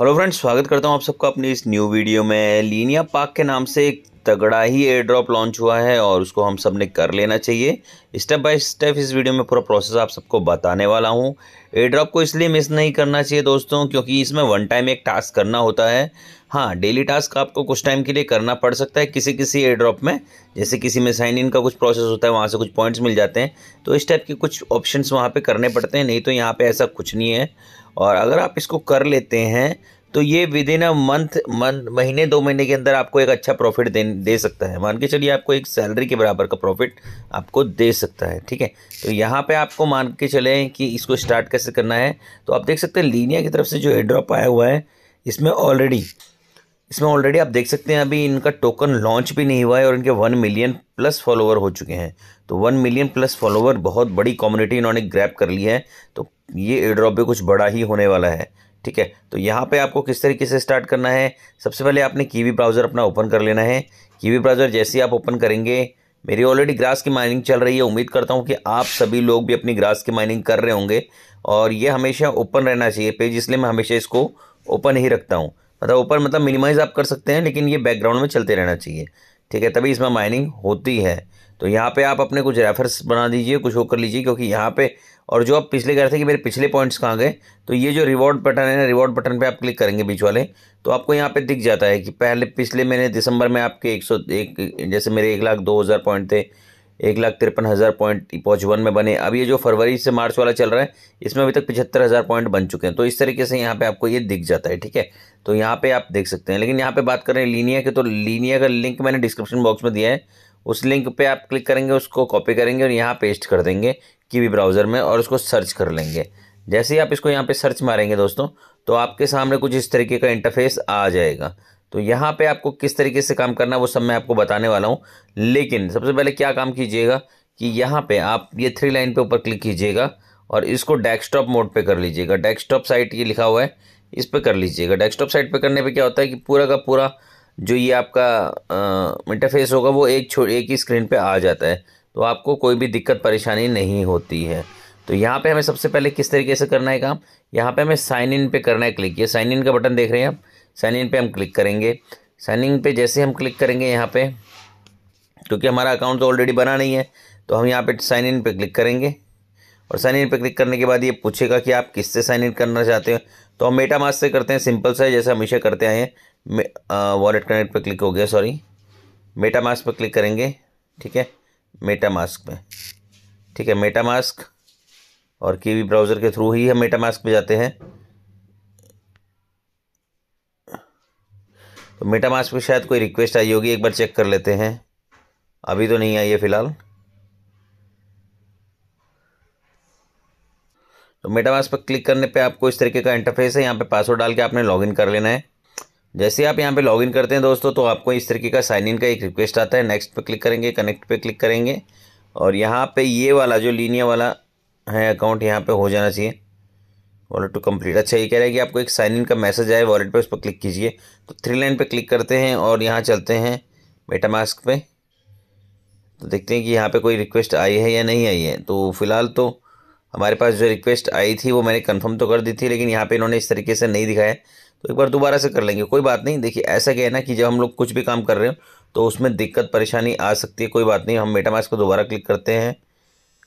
hello friends स्वागत करता हूं आप सबका अपनी इस न्यू वीडियो में लीनिया पार्क के नाम से एक तगड़ा ही एयर ड्रॉप लॉन्च हुआ है और उसको हम सब ने कर लेना चाहिए स्टेप बाय स्टेप इस वीडियो में पूरा प्रोसेस आप सबको बताने वाला हूँ एयर ड्रॉप को इसलिए मिस नहीं करना चाहिए दोस्तों क्योंकि इसमें वन टाइम एक टास्क करना होता है हाँ डेली टास्क आपको कुछ टाइम के लिए करना पड़ सकता है किसी किसी एयर ड्रॉप में जैसे किसी में साइन इन का कुछ प्रोसेस होता है वहाँ से कुछ पॉइंट्स मिल जाते हैं तो इस टाइप के कुछ ऑप्शंस वहाँ पे करने पड़ते हैं नहीं तो यहाँ पे ऐसा कुछ नहीं है और अगर आप इसको कर लेते हैं तो ये विद इन अ मंथ महीने दो महीने के अंदर आपको एक अच्छा प्रॉफिट दे दे सकता है मान के चलिए आपको एक सैलरी के बराबर का प्रॉफिट आपको दे सकता है ठीक है तो यहाँ पे आपको मान के चलें कि इसको स्टार्ट कैसे करना है तो आप देख सकते हैं लीनिया की तरफ से जो एड्रॉप आया हुआ है इसमें ऑलरेडी इसमें ऑलरेडी आप देख सकते हैं अभी इनका टोकन लॉन्च भी नहीं हुआ है और इनके वन मिलियन प्लस फॉलोवर हो चुके हैं तो वन मिलियन प्लस फॉलोवर बहुत बड़ी कम्युनिटी इन्होंने ग्रैप कर ली है तो ये एड्रॉप भी कुछ बड़ा ही होने वाला है ठीक है तो यहाँ पे आपको किस तरीके से स्टार्ट करना है सबसे पहले आपने कीवी ब्राउज़र अपना ओपन कर लेना है कीवी ब्राउज़र जैसे ही आप ओपन करेंगे मेरी ऑलरेडी ग्रास की माइनिंग चल रही है उम्मीद करता हूँ कि आप सभी लोग भी अपनी ग्रास की माइनिंग कर रहे होंगे और ये हमेशा ओपन रहना चाहिए पेज इसलिए मैं हमेशा इसको ओपन ही रखता हूँ मतलब ओपन मतलब मिनिमाइज आप कर सकते हैं लेकिन ये बैकग्राउंड में चलते रहना चाहिए ठीक है तभी इसमें माइनिंग होती है तो यहाँ पे आप अपने कुछ रेफरेंस बना दीजिए कुछ हो कर लीजिए क्योंकि यहाँ पे और जो आप पिछले कह रहे थे कि मेरे पिछले पॉइंट्स कहाँ गए तो ये जो रिवॉर्ड बटन है ना रिवॉर्ड बटन पे आप क्लिक करेंगे बीच वाले तो आपको यहाँ पे दिख जाता है कि पहले पिछले महीने दिसंबर में आपके एक सौ एक जैसे मेरे एक लाख दो हज़ार पॉइंट थे एक लाख तिरपन हज़ार पॉइंट पॉच वन में बने अब ये जो फरवरी से मार्च वाला चल रहा है इसमें अभी तक पिछहत्तर हज़ार पॉइंट बन चुके हैं तो इस तरीके से यहाँ पे आपको ये दिख जाता है ठीक है तो यहाँ पे आप देख सकते हैं लेकिन यहाँ पे बात करें लीनिया के तो लीनिया का लिंक मैंने डिस्क्रिप्शन बॉक्स में दिया है उस लिंक पे आप क्लिक करेंगे उसको कॉपी करेंगे और यहाँ पेस्ट कर देंगे भी ब्राउज़र में और उसको सर्च कर लेंगे जैसे ही आप इसको यहाँ पे सर्च मारेंगे दोस्तों तो आपके सामने कुछ इस तरीके का इंटरफेस आ जाएगा तो यहाँ पे आपको किस तरीके से काम करना वो सब मैं आपको बताने वाला हूँ लेकिन सबसे पहले क्या काम कीजिएगा कि यहाँ पर आप ये थ्री लाइन पे ऊपर क्लिक कीजिएगा और इसको डेस्कटॉप मोड पे कर लीजिएगा डेस्कटॉप साइट ये लिखा हुआ है इस पर कर लीजिएगा डेस्कटॉप साइट पे करने पे क्या होता है कि पूरा का पूरा जो ये आपका इंटरफेस होगा वो एक छो एक ही स्क्रीन पे आ जाता है तो आपको कोई भी दिक्कत परेशानी नहीं होती है तो यहाँ पे हमें सबसे पहले किस तरीके से करना है काम यहाँ पे हमें साइन इन पे करना है क्लिक ये साइन इन का बटन देख रहे हैं आप साइन इन पे हम क्लिक करेंगे साइन इन पे जैसे हम क्लिक करेंगे यहाँ पे क्योंकि हमारा अकाउंट तो ऑलरेडी बना नहीं है तो हम यहाँ पे साइन इन पे क्लिक करेंगे और साइन इन पे क्लिक करने के बाद ये पूछेगा कि आप किससे साइन इन करना चाहते हो तो हम मेटा मास्क से करते हैं सिंपल सा है जैसे हमेशा करते आए हैं वॉलेट कनेक्ट पर क्लिक हो गया सॉरी मेटा मास्क पर क्लिक करेंगे ठीक है मेटा मास्क में ठीक है मेटा मास्क और कीवी ब्राउज़र के थ्रू ही हम मेटा मास्क पर जाते हैं तो मेटा मास्क पर शायद कोई रिक्वेस्ट आई होगी एक बार चेक कर लेते हैं अभी तो नहीं आई है फ़िलहाल तो मेटा मास्क पर क्लिक करने पे आपको इस तरीके का इंटरफेस है यहाँ पे पासवर्ड डाल के आपने लॉगिन कर लेना है जैसे आप यहाँ पे लॉगिन करते हैं दोस्तों तो आपको इस तरीके का साइन इन का एक रिक्वेस्ट आता है नेक्स्ट पे क्लिक करेंगे कनेक्ट पे क्लिक करेंगे और यहाँ पे ये वाला जो लीनिया वाला है अकाउंट यहाँ पे हो जाना चाहिए वॉलेट टू कंप्लीट अच्छा ये कह रहा है कि आपको एक साइन इन का मैसेज आए वॉलेट पर उस पर क्लिक कीजिए तो थ्री लाइन पर क्लिक करते हैं और यहाँ चलते हैं मेटा मास्क पर तो देखते हैं कि यहाँ पर कोई रिक्वेस्ट आई है या नहीं आई है तो फिलहाल तो हमारे पास जो रिक्वेस्ट आई थी वो मैंने कन्फर्म तो कर दी थी लेकिन यहाँ पर इन्होंने इस तरीके से नहीं दिखाया तो एक बार दोबारा से कर लेंगे कोई बात नहीं देखिए ऐसा क्या है ना कि जब हम लोग कुछ भी काम कर रहे हो तो उसमें दिक्कत परेशानी आ सकती है कोई बात नहीं हम मेटामास्क को दोबारा क्लिक करते हैं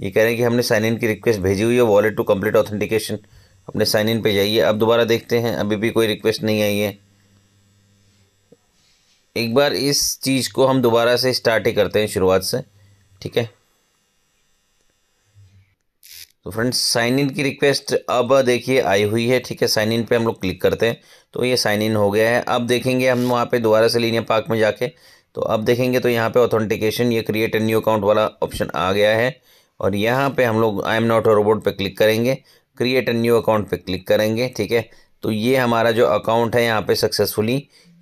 ये कह रहे हैं कि हमने साइन इन की रिक्वेस्ट भेजी हुई है वॉलेट टू कम्प्लीट ऑथेंटिकेशन अपने साइन इन पर जाइए अब दोबारा देखते हैं अभी भी कोई रिक्वेस्ट नहीं आई है एक बार इस चीज़ को हम दोबारा से स्टार्ट ही करते हैं शुरुआत से ठीक है तो फ्रेंड्स साइन इन की रिक्वेस्ट अब देखिए आई हुई है ठीक है साइन इन पे हम लोग क्लिक करते हैं तो ये साइन इन हो गया है अब देखेंगे हम वहाँ पे दोबारा से लीनिया पार्क में जाके तो अब देखेंगे तो यहाँ पे ऑथेंटिकेशन ये क्रिएट ए न्यू अकाउंट वाला ऑप्शन आ गया है और यहाँ पे हम लोग I am not a robot पर क्लिक करेंगे क्रिएट ए न्यू अकाउंट पर क्लिक करेंगे ठीक है तो ये हमारा जो अकाउंट है यहाँ पर सक्सेसफुली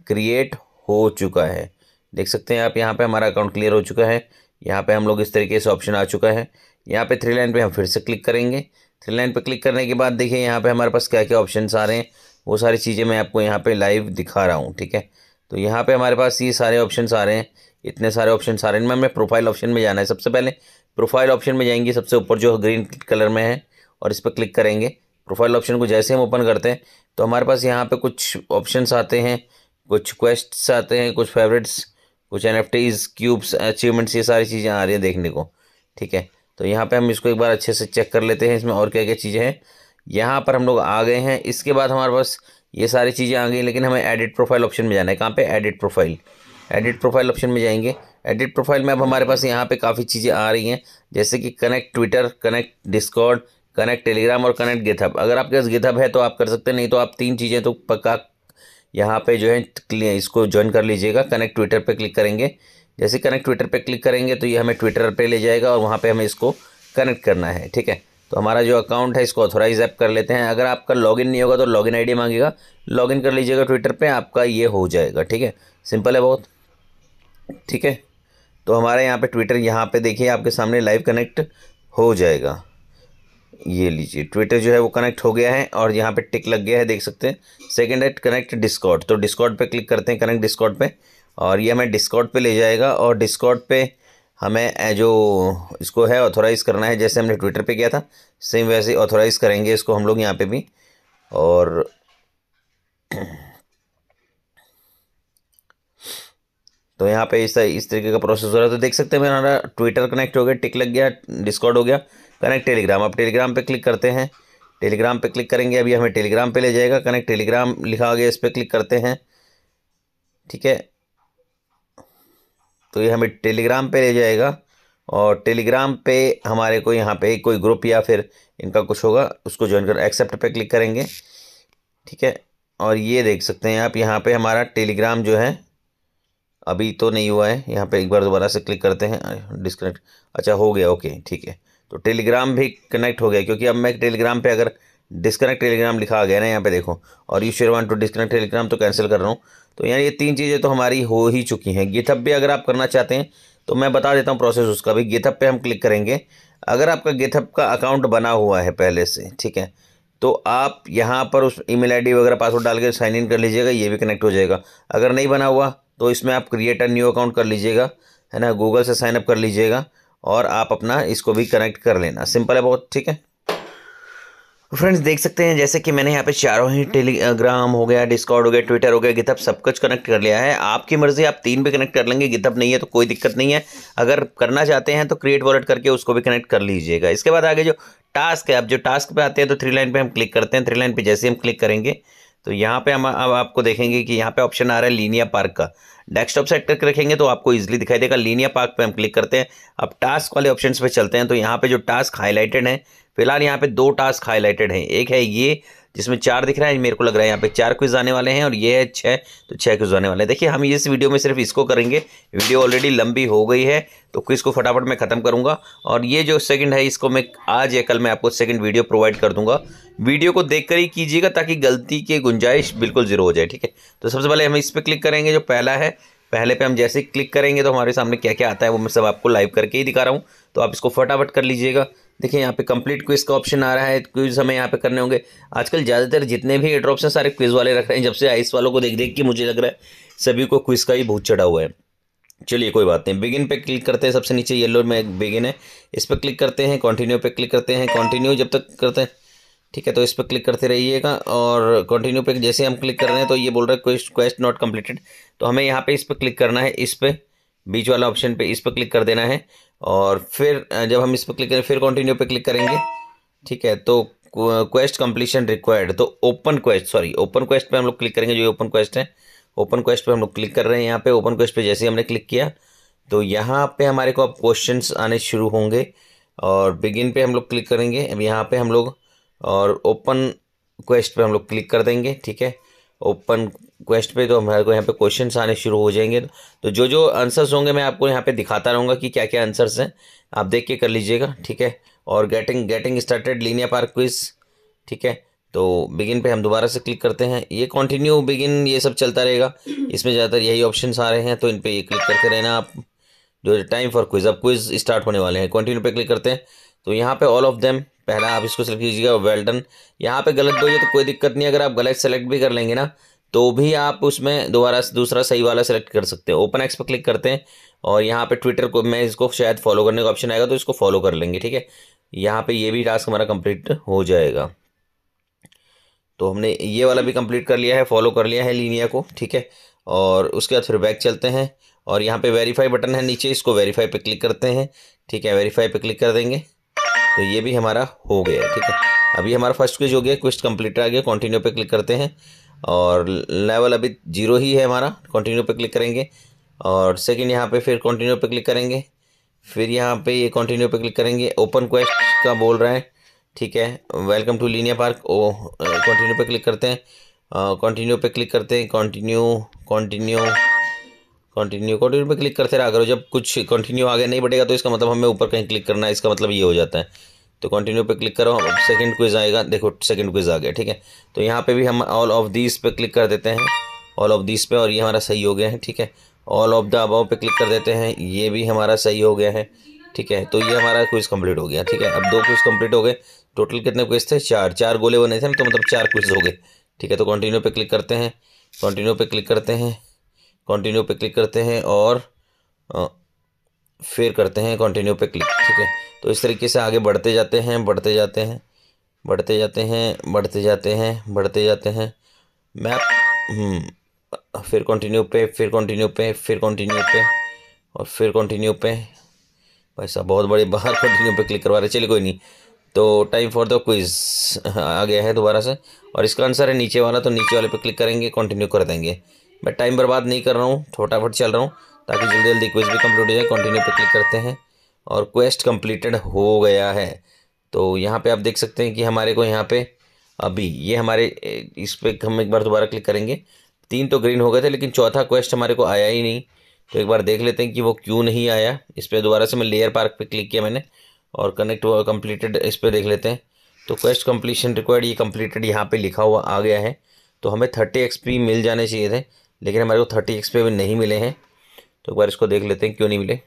क्रिएट हो चुका है देख सकते हैं आप यहाँ पर हमारा अकाउंट क्लियर हो चुका है यहाँ पर हम लोग इस तरीके से ऑप्शन आ चुका है यहाँ पे थ्री लाइन पे हम फिर से क्लिक करेंगे थ्री लाइन पे क्लिक करने के बाद देखिए यहाँ पे हमारे पास क्या क्या ऑप्शन आ रहे हैं वो सारी चीज़ें मैं आपको यहाँ पे लाइव दिखा रहा हूँ ठीक है तो यहाँ पे हमारे पास ये सारे ऑप्शन आ रहे हैं इतने सारे ऑप्शन आ रहे हैं हमें प्रोफाइल ऑप्शन में जाना है सबसे पहले प्रोफाइल ऑप्शन में जाएंगे सबसे ऊपर जो ग्रीन कलर में है और इस पर क्लिक करेंगे प्रोफाइल ऑप्शन को जैसे हम ओपन करते हैं तो हमारे पास यहाँ पर कुछ ऑप्शन आते हैं कुछ क्वेश्चन आते हैं कुछ फेवरेट्स कुछ एन क्यूब्स अचीवमेंट्स ये सारी चीज़ें आ रही हैं देखने को ठीक है तो यहाँ पे हम इसको एक बार अच्छे से चेक कर लेते हैं इसमें और क्या क्या चीज़ें हैं यहाँ पर हम लोग आ गए हैं इसके बाद हमारे पास ये सारी चीज़ें आ गई लेकिन हमें एडिट प्रोफाइल ऑप्शन में जाना है कहाँ पर edit profile edit profile option में जाएंगे एडिट प्रोफाइल में अब हमारे पास यहाँ पर काफ़ी चीज़ें आ रही हैं जैसे कि connect Twitter connect Discord connect Telegram और कनेक्ट गिथब अगर आपके पास गिथब है तो आप कर सकते नहीं तो आप तीन चीज़ें तो पक्का यहाँ पे जो है इसको ज्वाइन कर लीजिएगा कनेक्ट ट्विटर पे क्लिक करेंगे जैसे कनेक्ट ट्विटर पे क्लिक करेंगे तो ये हमें ट्विटर पे ले जाएगा और वहाँ पे हमें इसको कनेक्ट करना है ठीक है तो हमारा जो अकाउंट है इसको ऑथोराइज ऐप कर लेते हैं अगर आपका लॉगिन नहीं होगा तो लॉगिन आईडी मांगेगा लॉगिन कर लीजिएगा ट्विटर पे आपका ये हो जाएगा ठीक है सिंपल है बहुत ठीक है तो हमारे यहाँ पे ट्विटर यहाँ पे देखिए आपके सामने लाइव कनेक्ट हो जाएगा ये लीजिए ट्विटर जो है वो कनेक्ट हो गया है और यहाँ पर टिक लग गया है देख सकते हैं सेकेंड है कनेक्ट डिस्कॉट तो डिस्कॉट पर क्लिक करते हैं कनेक्ट डिस्कॉट पर और ये हमें डिस्कॉट पे ले जाएगा और डिस्कॉट पे हमें जो इसको है ऑथोराइज़ करना है जैसे हमने ट्विटर पे किया था सेम वैसे ऑथोराइज़ करेंगे इसको हम लोग यहाँ पे भी और तो यहाँ पे इस इस तरीके का प्रोसेस हो रहा है तो देख सकते हैं हमारा ट्विटर कनेक्ट हो गया टिक लग गया डिस्काउट हो गया कनेक्ट टेलीग्राम अब टेलीग्राम पर क्लिक करते हैं टेलीग्राम पे क्लिक करेंगे अभी हमें टेलीग्राम पे ले जाएगा कनेक्ट टेलीग्राम लिखा गया इस पर क्लिक करते हैं ठीक है तो ये हमें टेलीग्राम पे ले जाएगा और टेलीग्राम पे हमारे को यहाँ पे कोई ग्रुप या फिर इनका कुछ होगा उसको ज्वाइन कर एक्सेप्ट पे क्लिक करेंगे ठीक है और ये देख सकते हैं आप यहाँ पे हमारा टेलीग्राम जो है अभी तो नहीं हुआ है यहाँ पे एक बार दोबारा से क्लिक करते हैं डिस्कनेक्ट अच्छा हो गया ओके ठीक है तो टेलीग्राम भी कनेक्ट हो गया क्योंकि अब मैं टेलीग्राम पर अगर डिस्कनेक्ट टेलीग्राम लिखा आ गया ना यहाँ पे देखो और you share one two disconnect Telegram तो कैंसिल कर रहा हूँ तो यार ये तीन चीज़ें तो हमारी हो ही चुकी हैं गेथअप भी अगर आप करना चाहते हैं तो मैं बता देता हूँ प्रोसेस उसका भी गेथअप पे हम क्लिक करेंगे अगर आपका गेथअप का अकाउंट बना हुआ है पहले से ठीक है तो आप यहाँ पर उस ई मेल वगैरह पासवर्ड डाल के साइन इन कर लीजिएगा ये भी कनेक्ट हो जाएगा अगर नहीं बना हुआ तो इसमें आप क्रिएट अ न्यू अकाउंट कर लीजिएगा है ना गूगल से साइनअप कर लीजिएगा और आप अपना इसको भी कनेक्ट कर लेना सिंपल है बहुत ठीक है फ्रेंड्स देख सकते हैं जैसे कि मैंने यहाँ पे चारों ही टेलीग्राम हो गया डिस्कॉर्ड हो गया ट्विटर हो गया गिथब सब कुछ कनेक्ट कर लिया है आपकी मर्ज़ी आप तीन भी कनेक्ट कर लेंगे गिथब नहीं है तो कोई दिक्कत नहीं है अगर करना चाहते हैं तो क्रिएट वॉलेट करके उसको भी कनेक्ट कर लीजिएगा इसके बाद आगे जो टास्क है अब जो टास्क पर आते हैं तो थ्री लाइन पर हम क्लिक करते हैं थ्री लाइन पर जैसे हम क्लिक करेंगे तो यहाँ पे हम अब आपको देखेंगे कि यहाँ पे ऑप्शन आ रहा है लीनिया पार्क का डेस्कटॉप सेट करके रखेंगे तो आपको इजीली दिखाई देगा लीनिया पार्क पे हम क्लिक करते हैं अब टास्क वाले ऑप्शंस पे चलते हैं तो यहाँ पे जो टास्क हाईलाइटेड है फिलहाल यहाँ पे दो टास्क हाईलाइटेड हैं एक है ये जिसमें चार दिख रहा है मेरे को लग रहा है यहाँ पे चार क्विज आने वाले हैं और ये है छः तो छः क्विज आने वाले हैं देखिए हम इस वीडियो में सिर्फ इसको करेंगे वीडियो ऑलरेडी लंबी हो गई है तो क्विज को फटाफट मैं ख़त्म करूँगा और ये जो सेकंड है इसको मैं आज या कल मैं आपको सेकंड वीडियो प्रोवाइड कर दूंगा वीडियो को देख कर ही कीजिएगा ताकि गलती की गुंजाइश बिल्कुल जीरो हो जाए ठीक है तो सबसे पहले हम इस पर क्लिक करेंगे जो पहला है पहले पे हम जैसे क्लिक करेंगे तो हमारे सामने क्या क्या आता है वो मैं सब आपको लाइव करके ही दिखा रहा हूँ तो आप इसको फटाफट कर लीजिएगा देखिए यहाँ पे कंप्लीट क्विज का ऑप्शन आ रहा है क्विज हमें यहाँ पे करने होंगे आजकल ज़्यादातर जितने भी एड्रॉप्स हैं सारे क्विज वाले रख रहे हैं जब से आइस वालों को देख देख के मुझे लग रहा है सभी को क्विज का ही बहुत चढ़ा हुआ है चलिए कोई बात नहीं बिगिन पे क्लिक करते हैं सबसे नीचे येलो में एक बिगिन है इस पर क्लिक करते हैं कंटिन्यू पे क्लिक करते हैं कंटिन्यू जब तक करते हैं ठीक है तो इस पर क्लिक करते रहिएगा और कंटिन्यू पे जैसे हम क्लिक कर रहे हैं तो ये बोल रहा है क्वेश्चन क्वेस्ट नॉट कम्प्लीटेड तो हमें यहाँ पे इस पर क्लिक करना है इस पर बीच वाला ऑप्शन पे इस पर क्लिक कर देना है और फिर जब हम इस पर क्लिक करें फिर कंटिन्यू पे क्लिक करेंगे ठीक है तो क्वेस्ट कंप्लीशन रिक्वायर्ड तो open quest sorry open quest पे हम लोग क्लिक करेंगे जो ओपन क्वेस्ट है ओपन क्वेस्ट पे हम लोग क्लिक कर रहे हैं यहाँ पे ओपन क्वेस्ट पे जैसे ही हमने क्लिक किया तो यहाँ पे हमारे को अब क्वेश्चन आने शुरू होंगे और बिगिन पे हम लोग क्लिक करेंगे अब यहाँ पे हम लोग और ओपन क्वेस्ट पे हम लोग क्लिक कर देंगे ठीक है ओपन क्वेस्ट पे तो हमारे को यहाँ पे क्वेश्चन आने शुरू हो जाएंगे तो जो जो आंसर्स होंगे मैं आपको यहाँ पे दिखाता रहूँगा कि क्या क्या आंसर्स हैं आप देख के कर लीजिएगा ठीक है और getting getting started Linea park quiz ठीक है तो बिगिन पे हम दोबारा से क्लिक करते हैं ये कंटिन्यू बिगिन ये सब चलता रहेगा इसमें ज़्यादातर यही ऑप्शन आ रहे हैं तो इन पर ये क्लिक करते रहना आप जो टाइम फॉर क्विज अब क्विज स्टार्ट होने वाले हैं कंटिन्यू पे क्लिक करते हैं तो यहाँ पर ऑल ऑफ देम पहला आप इसको सेलेक्ट कीजिएगा वेल्टन यहाँ पे गलत दोगे तो कोई दिक्कत नहीं अगर आप गलत सेलेक्ट भी कर लेंगे ना तो भी आप उसमें दोबारा दूसरा सही वाला सेलेक्ट कर सकते हैं ओपन एक्स पर क्लिक करते हैं और यहाँ पे ट्विटर को मैं इसको शायद फॉलो करने का ऑप्शन आएगा तो इसको फॉलो कर लेंगे ठीक है यहाँ पे ये भी टास्क हमारा कंप्लीट हो जाएगा तो हमने ये वाला भी कंप्लीट कर लिया है फॉलो कर लिया है लीनिया को ठीक है और उसके बाद फिर बैक चलते हैं और यहाँ पर वेरीफाई बटन है नीचे इसको वेरीफाई पर क्लिक करते हैं ठीक है वेरीफाई पर क्लिक कर देंगे तो ये भी हमारा हो गया ठीक है अभी हमारा फर्स्ट क्विज हो गया क्विज कंप्लीट आ गया कंटिन्यू पे क्लिक करते हैं और लेवल अभी जीरो ही है हमारा कंटिन्यू पे क्लिक करेंगे और सेकंड यहाँ पे फिर कंटिन्यू पे क्लिक करेंगे फिर यहाँ पे ये कंटिन्यू पे क्लिक करेंगे ओपन क्वेस्ट का बोल रहे हैं ठीक है वेलकम टू लीनिया पार्क ओ कंटिन्यू पे क्लिक करते हैं कंटिन्यू पे क्लिक करते हैं कंटिन्यू कंटिन्यू कंटिन्यू कंटिन्यू पे क्लिक करते रहा करो जब कुछ कंटिन्यू आगे नहीं बढ़ेगा तो इसका मतलब हमें ऊपर कहीं क्लिक करना है इसका मतलब ये हो जाता है तो कंटिन्यू पे क्लिक करो सेकंड क्विज आएगा देखो सेकंड क्विज आ गया ठीक है तो यहाँ पे भी हम ऑल ऑफ दिस पे क्लिक कर देते हैं ऑल ऑफ दिस पे और ये हमारा सही हो गया है ठीक है ऑल ऑफ द अबाव पे क्लिक कर देते हैं ये भी हमारा सही हो गया है ठीक है तो ये हमारा क्विज कंप्लीट हो गया ठीक है अब दो क्विज कंप्लीट हो गए टोटल कितने क्विज थे चार चार गोले बने थे तो मतलब चार क्विज हो गए ठीक है तो कंटिन्यू पे क्लिक करते हैं कंटिन्यू पे क्लिक करते हैं कंटिन्यू पे क्लिक करते हैं और फिर करते हैं कंटिन्यू पे क्लिक ठीक है तो इस तरीके से आगे बढ़ते जाते हैं बढ़ते जाते हैं बढ़ते जाते हैं बढ़ते जाते हैं बढ़ते जाते हैं मैप हम्म, फिर कंटिन्यू पे फिर कंटिन्यू पे फिर कंटिन्यू पे और फिर कंटिन्यू पे भाई साहब बहुत बड़े बाहर कंटिन्यू पे क्लिक करवा रहे चलिए कोई नहीं तो टाइम फॉर द क्विज आ गया है दोबारा से और इसका आंसर है नीचे वाला तो नीचे वाले पे क्लिक करेंगे कंटिन्यू कर देंगे मैं टाइम बर्बाद नहीं कर रहा हूँ छोटा फट चल रहा हूँ ताकि जल्दी जल्दी क्वेस्ट भी कम्प्लीट हो जाए कंटिन्यू पर क्लिक करते हैं और क्वेस्ट कम्प्लीटेड हो गया है तो यहाँ पे आप देख सकते हैं कि हमारे को यहाँ पे अभी ये हमारे इस पर हम एक बार दोबारा क्लिक करेंगे तीन तो ग्रीन हो गए थे लेकिन चौथा क्वेस्ट हमारे को आया ही नहीं तो एक बार देख लेते हैं कि वो क्यों नहीं आया इस पर दोबारा से मैं लेयर पार्क पे क्लिक किया मैंने और कनेक्ट हुआ कम्प्लीटेड इस पर देख लेते हैं तो क्वेस्ट कम्प्लीशन रिक्वायर्ड ये कम्प्लीटेड यहाँ पे लिखा हुआ आ गया है तो हमें थर्टी एक्सपी मिल जाने चाहिए थे लेकिन हमारे को थर्टी एक्स पे भी नहीं मिले हैं तो एक बार इसको देख लेते हैं क्यों नहीं मिले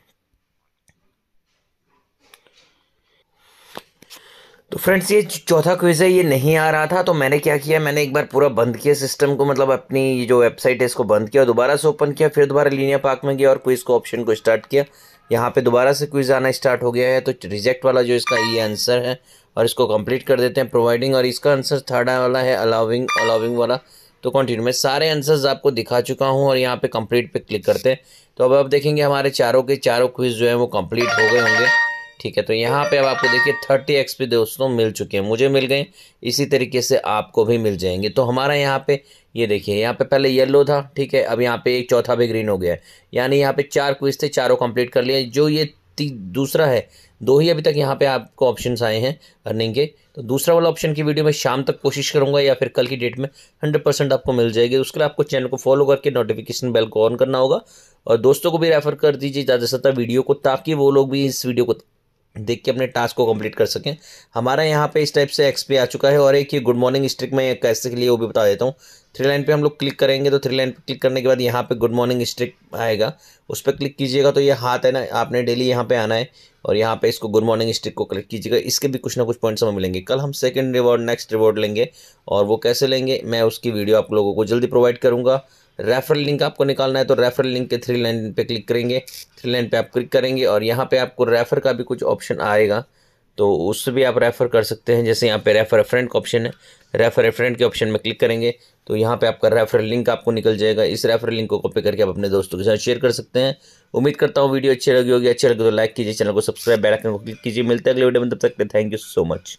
तो फ्रेंड्स ये चौथा क्विज है ये नहीं आ रहा था तो मैंने क्या किया मैंने एक बार पूरा बंद किया सिस्टम को मतलब अपनी ये जो वेबसाइट है इसको बंद किया दोबारा से ओपन किया फिर दोबारा लीनिया पार्क में गया और क्विज़ को ऑप्शन को स्टार्ट किया यहाँ पे दोबारा से क्विज़ आना स्टार्ट हो गया है तो रिजेक्ट वाला जो इसका ये आंसर है और इसको कंप्लीट कर देते हैं प्रोवाइडिंग और इसका आंसर थर्ड वाला है अलाउिंग अलाउिंग वाला तो कंटिन्यू मैं सारे आंसर्स आपको दिखा चुका हूँ और यहाँ पे कंप्लीट पे क्लिक करते हैं तो अब आप देखेंगे हमारे चारों के चारों क्विज जो है वो कंप्लीट हो गए होंगे ठीक है तो यहाँ पे अब आपको देखिए थर्टी एक्स पे दोस्तों मिल चुके हैं मुझे मिल गए इसी तरीके से आपको भी मिल जाएंगे तो हमारा यहाँ पे ये देखिए यहाँ पे पहले येलो था ठीक है अब यहाँ पे एक चौथा भी ग्रीन हो गया है यानी यहाँ पे चार क्विज थे चारों कंप्लीट कर लिए जो ये दूसरा है दो ही अभी तक यहाँ पे आपको ऑप्शन आए हैं अर्निंग के तो दूसरा वाला ऑप्शन की वीडियो मैं शाम तक कोशिश करूँगा या फिर कल की डेट में हंड्रेड परसेंट आपको मिल जाएगी उसके लिए आपको चैनल को फॉलो करके नोटिफिकेशन बेल को ऑन करना होगा और दोस्तों को भी रेफर कर दीजिए ज़्यादा से ज़्यादा वीडियो को ताकि वो लोग भी इस वीडियो को देख के अपने टास्क को कंप्लीट कर सकें हमारा यहाँ पे इस टाइप से एक्स पे आ चुका है और एक ये गुड मॉर्निंग स्ट्रिक में कैसे के लिए वो भी बता देता हूँ थ्री लाइन पे हम लोग क्लिक करेंगे तो थ्री लाइन पे क्लिक करने के बाद यहाँ पे गुड मॉर्निंग स्ट्रिक आएगा उस पर क्लिक कीजिएगा तो ये हाथ है ना आपने डेली यहाँ पे आना है और यहाँ पे इसको गुड मॉर्निंग स्ट्रिक को क्लिक कीजिएगा इसके भी कुछ ना कुछ पॉइंट्स हमें मिलेंगे कल हम सेकंड रिवॉर्ड नेक्स्ट रिवॉर्ड लेंगे और वो कैसे लेंगे मैं उसकी वीडियो आप लोगों को जल्दी प्रोवाइड करूँगा रेफरल लिंक आपको निकालना है तो रेफरल लिंक के थ्री लाइन पे क्लिक करेंगे थ्री लाइन पे आप क्लिक करेंगे और यहाँ पे आपको रेफ़र का भी कुछ ऑप्शन आएगा तो उससे भी आप रेफ़र कर सकते हैं जैसे यहाँ पे रेफ़र रेफरेंट का ऑप्शन है रेफ़र रेफरेंट के ऑप्शन में क्लिक करेंगे तो यहाँ पे आपका रेफ़र लिंक आपको निकल जाएगा इस रेफ़र लिंक को कॉपी करके आप अपने दोस्तों के साथ शेयर कर सकते हैं उम्मीद करता हूँ वीडियो अच्छी लगी होगी अच्छी लगे तो लाइक कीजिए चैनल को सब्सक्राइब बेलाइकन को क्लिक कीजिए मिलते हैं अगले वीडियो में तब तक थैंक यू सो मच